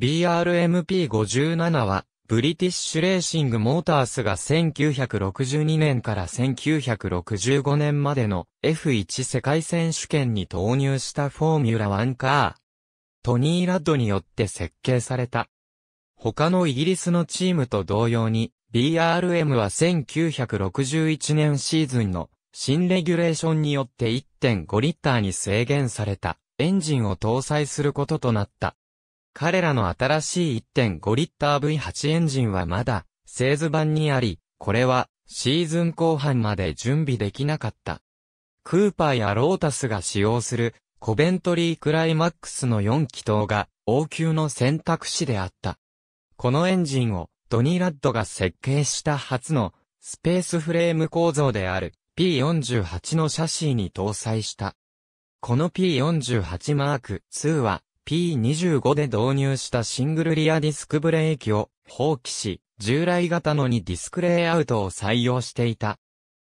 BRMP57 は、ブリティッシュレーシングモータースが1962年から1965年までの F1 世界選手権に投入したフォーミュラ1カー。トニー・ラッドによって設計された。他のイギリスのチームと同様に、BRM は1961年シーズンの新レギュレーションによって1.5リッターに制限されたエンジンを搭載することとなった。彼らの新しい1.5リッター V8 エンジンはまだ、製図版にあり、これは、シーズン後半まで準備できなかった。クーパーやロータスが使用する、コベントリークライマックスの4気筒が、応急の選択肢であった。このエンジンを、ドニー・ラッドが設計した初の、スペースフレーム構造である、P48 のシャシーに搭載した。この P48 マーク2は、P25 で導入したシングルリアディスクブレーキを放棄し、従来型のにディスクレイアウトを採用していた。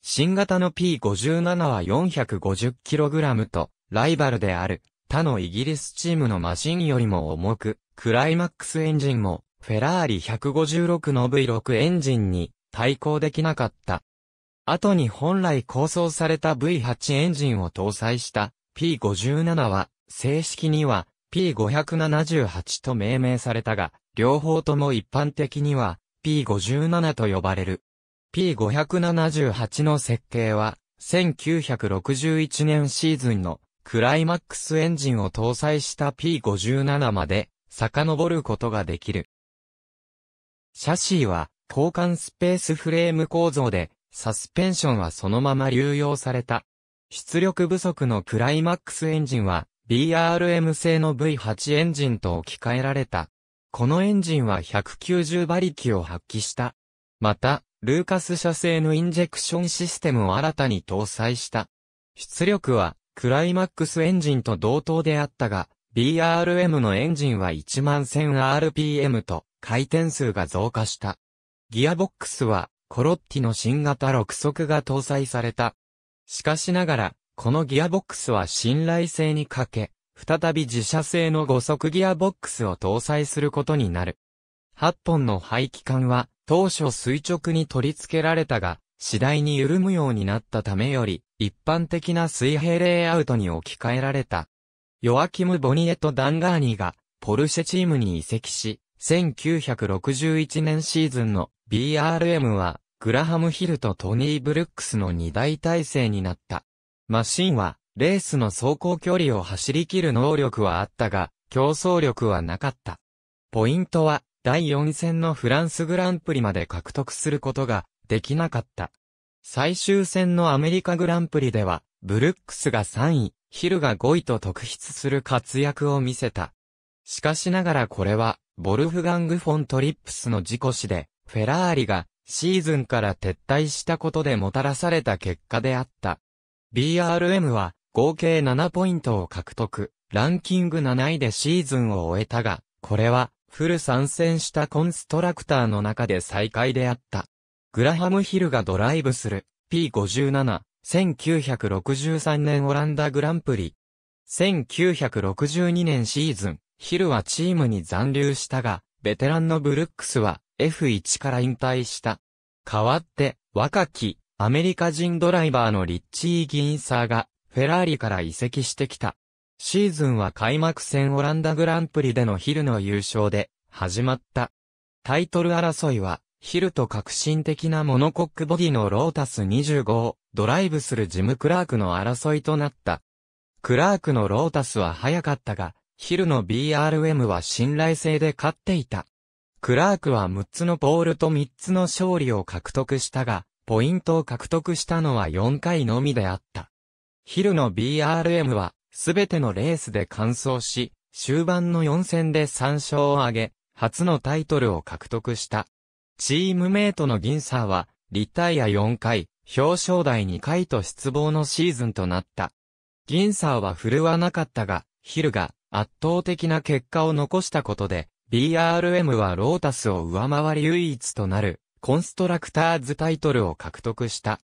新型の P57 は 450kg と、ライバルである、他のイギリスチームのマシンよりも重く、クライマックスエンジンも、フェラーリ156の V6 エンジンに対抗できなかった。後に本来構想された V8 エンジンを搭載した P57 は、正式には P578 と命名されたが、両方とも一般的には P57 と呼ばれる。P578 の設計は、1961年シーズンのクライマックスエンジンを搭載した P57 まで遡ることができる。シャシーは交換スペースフレーム構造で、サスペンションはそのまま流用された。出力不足のクライマックスエンジンは BRM 製の V8 エンジンと置き換えられた。このエンジンは190馬力を発揮した。また、ルーカス社製のインジェクションシステムを新たに搭載した。出力は、クライマックスエンジンと同等であったが、BRM のエンジンは 11000rpm と回転数が増加した。ギアボックスはコロッティの新型6速が搭載された。しかしながらこのギアボックスは信頼性に欠け、再び自社製の5速ギアボックスを搭載することになる。8本の排気管は当初垂直に取り付けられたが、次第に緩むようになったためより、一般的な水平レイアウトに置き換えられた。ヨアキム・ボニエとダンガーニーが、ポルシェチームに移籍し、1961年シーズンの BRM は、グラハム・ヒルとトニー・ブルックスの二大体制になった。マシンは、レースの走行距離を走り切る能力はあったが、競争力はなかった。ポイントは、第4戦のフランスグランプリまで獲得することができなかった。最終戦のアメリカグランプリでは、ブルックスが3位、ヒルが5位と特筆する活躍を見せた。しかしながらこれは、ボルフガング・フォン・トリップスの事故死で、フェラーリがシーズンから撤退したことでもたらされた結果であった。BRM は合計7ポイントを獲得、ランキング7位でシーズンを終えたが、これはフル参戦したコンストラクターの中で最下位であった。グラハムヒルがドライブする P57、1963年オランダグランプリ。1962年シーズン、ヒルはチームに残留したが、ベテランのブルックスは F1 から引退した。代わって、若きアメリカ人ドライバーのリッチー・ギンサーが、フェラーリから移籍してきた。シーズンは開幕戦オランダグランプリでのヒルの優勝で、始まった。タイトル争いは、ヒルと革新的なモノコックボディのロータス25をドライブするジム・クラークの争いとなった。クラークのロータスは速かったが、ヒルの BRM は信頼性で勝っていた。クラークは6つのポールと3つの勝利を獲得したが、ポイントを獲得したのは4回のみであった。ヒルの BRM は、すべてのレースで完走し、終盤の4戦で3勝を挙げ、初のタイトルを獲得した。チームメイトのギンサーは、リタイア4回、表彰台2回と失望のシーズンとなった。ギンサーは振るわなかったが、ヒルが圧倒的な結果を残したことで、BRM はロータスを上回り唯一となるコンストラクターズタイトルを獲得した。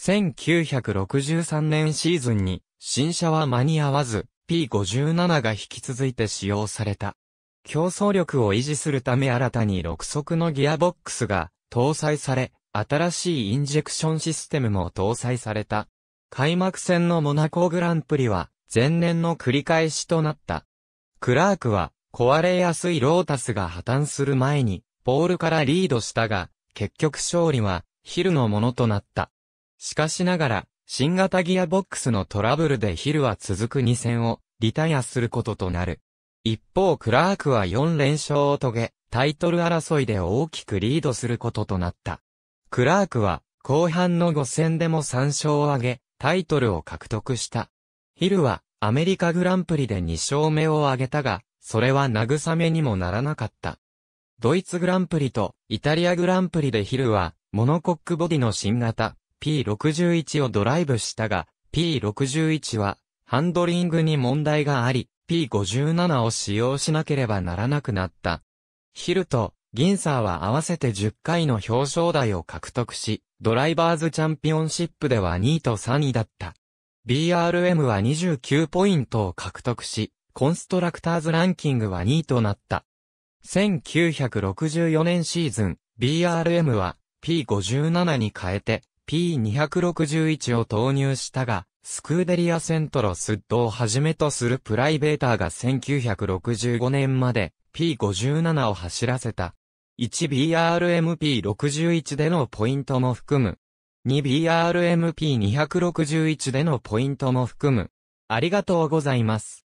1963年シーズンに新車は間に合わず P57 が引き続いて使用された。競争力を維持するため新たに6速のギアボックスが搭載され、新しいインジェクションシステムも搭載された。開幕戦のモナコグランプリは前年の繰り返しとなった。クラークは壊れやすいロータスが破綻する前にポールからリードしたが、結局勝利は、ヒルのものとなった。しかしながら、新型ギアボックスのトラブルでヒルは続く2戦を、リタイアすることとなる。一方クラークは4連勝を遂げ、タイトル争いで大きくリードすることとなった。クラークは、後半の5戦でも3勝を挙げ、タイトルを獲得した。ヒルは、アメリカグランプリで2勝目を挙げたが、それは慰めにもならなかった。ドイツグランプリとイタリアグランプリでヒルは、モノコックボディの新型 P61 をドライブしたが、P61 は、ハンドリングに問題があり、P57 を使用しなければならなくなった。ヒルとギンサーは合わせて10回の表彰台を獲得し、ドライバーズチャンピオンシップでは2位と3位だった。BRM は29ポイントを獲得し、コンストラクターズランキングは2位となった。1964年シーズン、BRM は P57 に変えて P261 を投入したが、スクーデリアセントロスッドをはじめとするプライベーターが1965年まで P57 を走らせた。1BRMP61 でのポイントも含む。2BRMP261 でのポイントも含む。ありがとうございます。